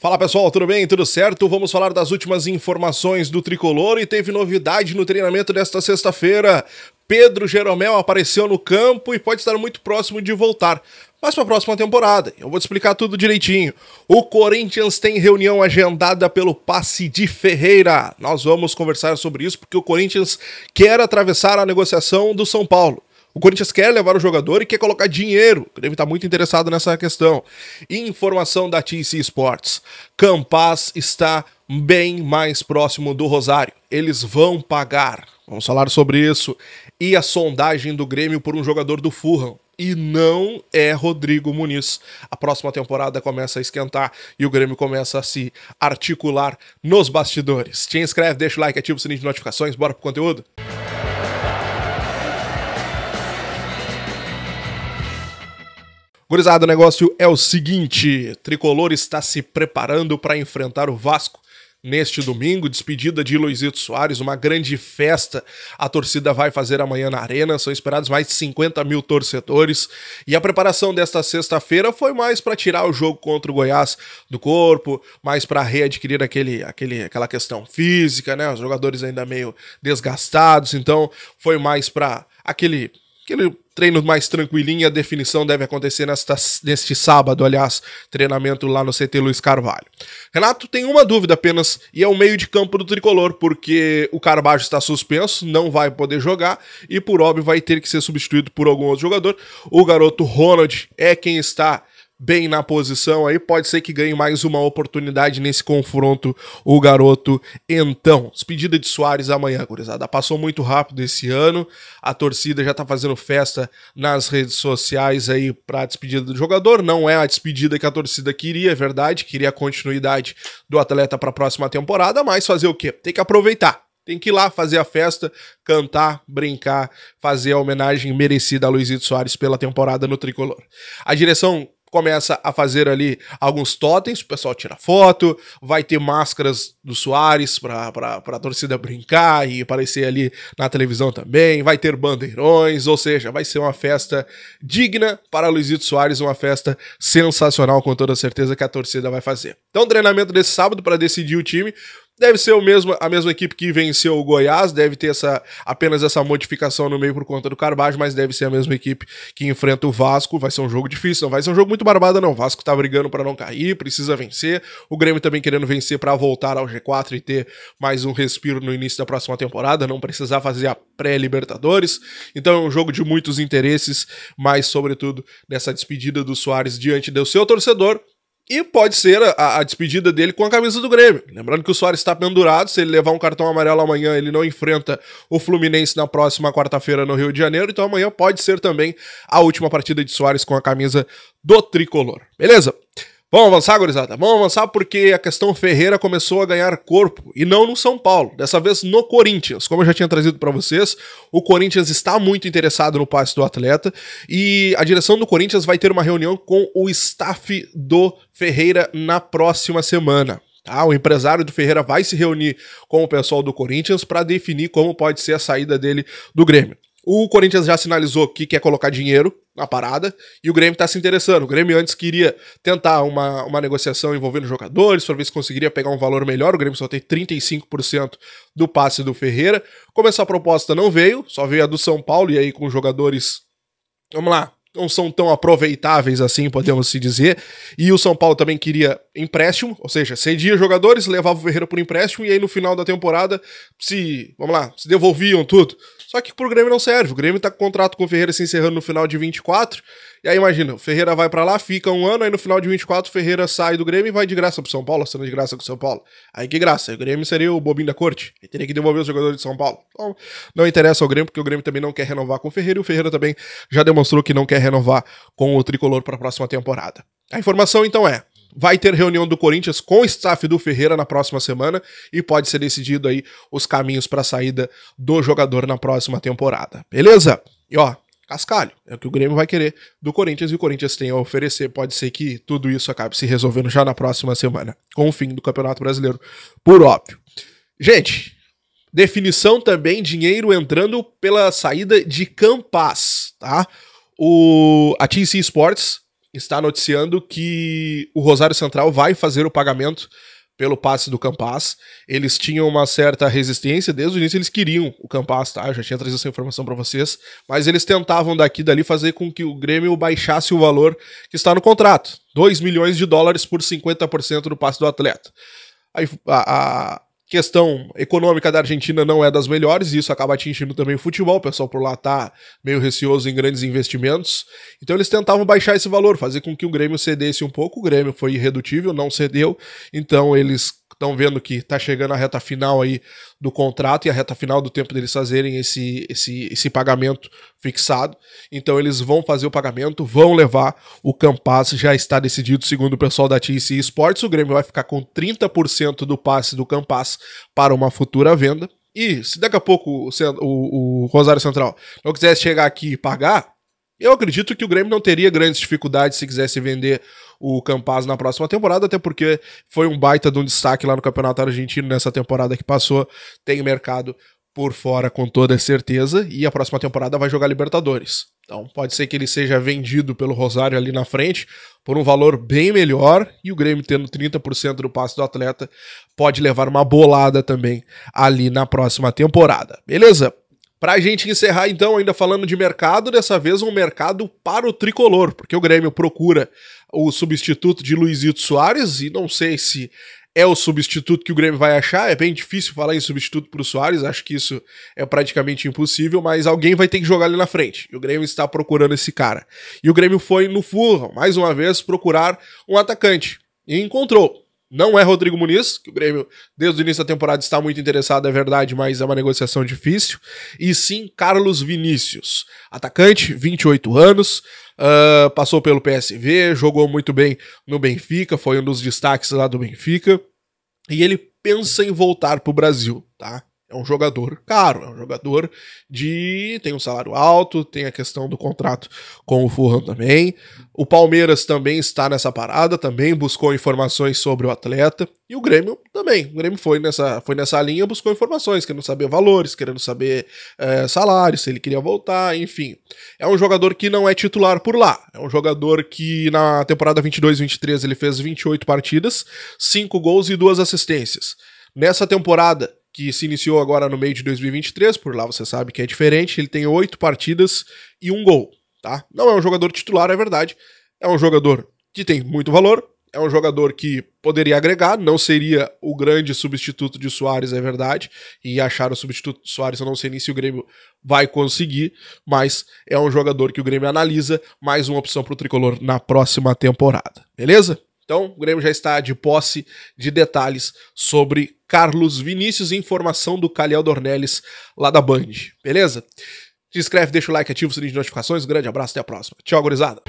Fala pessoal, tudo bem? Tudo certo? Vamos falar das últimas informações do tricolor e teve novidade no treinamento desta sexta-feira. Pedro Jeromel apareceu no campo e pode estar muito próximo de voltar. Mas para a próxima temporada, eu vou te explicar tudo direitinho. O Corinthians tem reunião agendada pelo passe de Ferreira. Nós vamos conversar sobre isso porque o Corinthians quer atravessar a negociação do São Paulo. O Corinthians quer levar o jogador e quer colocar dinheiro. O Grêmio está muito interessado nessa questão. Informação da TC Sports. Campas está bem mais próximo do Rosário. Eles vão pagar. Vamos falar sobre isso. E a sondagem do Grêmio por um jogador do Furran. E não é Rodrigo Muniz. A próxima temporada começa a esquentar e o Grêmio começa a se articular nos bastidores. Te inscreve, deixa o like, ativa o sininho de notificações, bora pro conteúdo. Gurizada, o negócio é o seguinte: Tricolor está se preparando para enfrentar o Vasco neste domingo, despedida de Luizito Soares, uma grande festa. A torcida vai fazer amanhã na Arena, são esperados mais de 50 mil torcedores. E a preparação desta sexta-feira foi mais para tirar o jogo contra o Goiás do corpo, mais para readquirir aquele, aquele, aquela questão física, né? Os jogadores ainda meio desgastados, então foi mais para aquele Aquele treino mais tranquilinho, a definição deve acontecer nesta, neste sábado, aliás, treinamento lá no CT Luiz Carvalho. Renato tem uma dúvida apenas, e é o meio de campo do tricolor, porque o Carvalho está suspenso, não vai poder jogar, e por óbvio vai ter que ser substituído por algum outro jogador. O garoto Ronald é quem está bem na posição aí, pode ser que ganhe mais uma oportunidade nesse confronto o garoto. Então, despedida de Soares amanhã, gurizada. Passou muito rápido esse ano. A torcida já tá fazendo festa nas redes sociais aí para despedida do jogador. Não é a despedida que a torcida queria, é verdade, queria a continuidade do atleta para a próxima temporada, mas fazer o quê? Tem que aproveitar. Tem que ir lá fazer a festa, cantar, brincar, fazer a homenagem merecida a Luizito Soares pela temporada no tricolor. A direção começa a fazer ali alguns totens, o pessoal tira foto, vai ter máscaras do Soares para a torcida brincar e aparecer ali na televisão também, vai ter bandeirões, ou seja, vai ser uma festa digna para Luizito Soares, uma festa sensacional com toda certeza que a torcida vai fazer. Então, treinamento desse sábado para decidir o time, Deve ser o mesmo, a mesma equipe que venceu o Goiás, deve ter essa, apenas essa modificação no meio por conta do Carvalho, mas deve ser a mesma equipe que enfrenta o Vasco. Vai ser um jogo difícil, não vai ser um jogo muito barbada, não. O Vasco tá brigando para não cair, precisa vencer. O Grêmio também querendo vencer para voltar ao G4 e ter mais um respiro no início da próxima temporada, não precisar fazer a pré-Libertadores. Então é um jogo de muitos interesses, mas sobretudo nessa despedida do Soares diante do seu torcedor e pode ser a, a, despedida dele com a camisa do Grêmio. Lembrando que o Soares está pendurado. Se ele levar um cartão amarelo amanhã, ele não enfrenta o Fluminense na próxima quarta-feira no Rio de Janeiro. Então amanhã pode ser também a última partida de Soares com a camisa do tricolor. Beleza? Vamos avançar, gurizada? Vamos avançar porque a questão Ferreira começou a ganhar corpo e não no São Paulo, dessa vez no Corinthians. Como eu já tinha trazido para vocês, o Corinthians está muito interessado no passe do atleta e a direção do Corinthians vai ter uma reunião com o staff do Ferreira na próxima semana. Ah, o empresário do Ferreira vai se reunir com o pessoal do Corinthians para definir como pode ser a saída dele do Grêmio. O Corinthians já sinalizou que quer colocar dinheiro na parada e o Grêmio está se interessando. O Grêmio antes queria tentar uma, uma negociação envolvendo jogadores para ver se conseguiria pegar um valor melhor. O Grêmio só tem 35% do passe do Ferreira. Como essa proposta não veio, só veio a do São Paulo e aí com jogadores, vamos lá, não são tão aproveitáveis assim, podemos se dizer. E o São Paulo também queria empréstimo, ou seja, cedia jogadores, levava o Ferreira por empréstimo e aí no final da temporada se, vamos lá, se devolviam tudo. Só que pro Grêmio não serve. O Grêmio tá com contrato com o Ferreira se encerrando no final de 24 e aí imagina, o Ferreira vai para lá, fica um ano, aí no final de 24 o Ferreira sai do Grêmio e vai de graça pro São Paulo, sendo de graça com o São Paulo. Aí que graça, o Grêmio seria o bobinho da corte, e teria que devolver os jogadores de São Paulo. Então, não interessa ao Grêmio, porque o Grêmio também não quer renovar com o Ferreira, e o Ferreira também já demonstrou que não quer renovar com o Tricolor para a próxima temporada. A informação então é, vai ter reunião do Corinthians com o staff do Ferreira na próxima semana e pode ser decidido aí os caminhos para a saída do jogador na próxima temporada. Beleza? E ó, cascalho. É o que o Grêmio vai querer do Corinthians e o Corinthians tem a oferecer. Pode ser que tudo isso acabe se resolvendo já na próxima semana, com o fim do Campeonato Brasileiro, por óbvio. Gente, definição também: dinheiro entrando pela saída de Campas, tá? O, a TC Sports está noticiando que o Rosário Central vai fazer o pagamento pelo passe do Campas. Eles tinham uma certa resistência, desde o início eles queriam o Campas, tá? Eu já tinha trazido essa informação para vocês, mas eles tentavam daqui dali fazer com que o Grêmio baixasse o valor que está no contrato, 2 milhões de dólares por 50% do passe do atleta. A, a, questão econômica da Argentina não é das melhores, e isso acaba atingindo também o futebol. O pessoal por lá tá meio receoso em grandes investimentos. Então eles tentavam baixar esse valor, fazer com que o Grêmio cedesse um pouco. O Grêmio foi irredutível, não cedeu. Então eles estão vendo que está chegando a reta final aí do contrato e a reta final do tempo deles fazerem esse, esse, esse pagamento fixado. Então eles vão fazer o pagamento, vão levar o Campas, já está decidido, segundo o pessoal da TC Esportes, o Grêmio vai ficar com 30% do passe do Campas para uma futura venda. E se daqui a pouco o, o, o Rosário Central não quisesse chegar aqui e pagar, eu acredito que o Grêmio não teria grandes dificuldades se quisesse vender o Campaz na próxima temporada, até porque foi um baita de um destaque lá no Campeonato Argentino nessa temporada que passou. Tem mercado por fora com toda certeza e a próxima temporada vai jogar Libertadores. Então pode ser que ele seja vendido pelo Rosário ali na frente por um valor bem melhor e o Grêmio tendo 30% do passe do atleta pode levar uma bolada também ali na próxima temporada. Beleza? Para a gente encerrar, então, ainda falando de mercado, dessa vez um mercado para o tricolor, porque o Grêmio procura o substituto de Luizito Soares, e não sei se é o substituto que o Grêmio vai achar. É bem difícil falar em substituto para o Soares, acho que isso é praticamente impossível, mas alguém vai ter que jogar ali na frente. E o Grêmio está procurando esse cara. E o Grêmio foi no furro mais uma vez, procurar um atacante. E encontrou. Não é Rodrigo Muniz, que o Grêmio, desde o início da temporada, está muito interessado, é verdade, mas é uma negociação difícil. E sim, Carlos Vinícius, atacante, 28 anos, uh, passou pelo PSV, jogou muito bem no Benfica, foi um dos destaques lá do Benfica. E ele pensa em voltar para o Brasil, tá? É um jogador caro, é um jogador de. tem um salário alto, tem a questão do contrato com o Fulham também. O Palmeiras também está nessa parada, também buscou informações sobre o atleta. E o Grêmio também. O Grêmio foi nessa, foi nessa linha, buscou informações, querendo saber valores, querendo saber é, salário, se ele queria voltar, enfim. É um jogador que não é titular por lá. É um jogador que na temporada 22-23 ele fez 28 partidas, 5 gols e 2 assistências. Nessa temporada, que se iniciou agora no meio de 2023, por lá você sabe que é diferente, ele tem oito partidas e um gol, tá? Não é um jogador titular, é verdade, é um jogador que tem muito valor, é um jogador que poderia agregar, não seria o grande substituto de Soares, é verdade, e achar o substituto de Soares, eu não sei nem se o Grêmio vai conseguir, mas é um jogador que o Grêmio analisa, mais uma opção para o Tricolor na próxima temporada, beleza? Então, o Grêmio já está de posse de detalhes sobre Carlos Vinícius e informação do Calhau Dornelles lá da Band. Beleza? Se inscreve, deixa o like, ativa o sininho de notificações. Um grande abraço, até a próxima. Tchau, gurizada.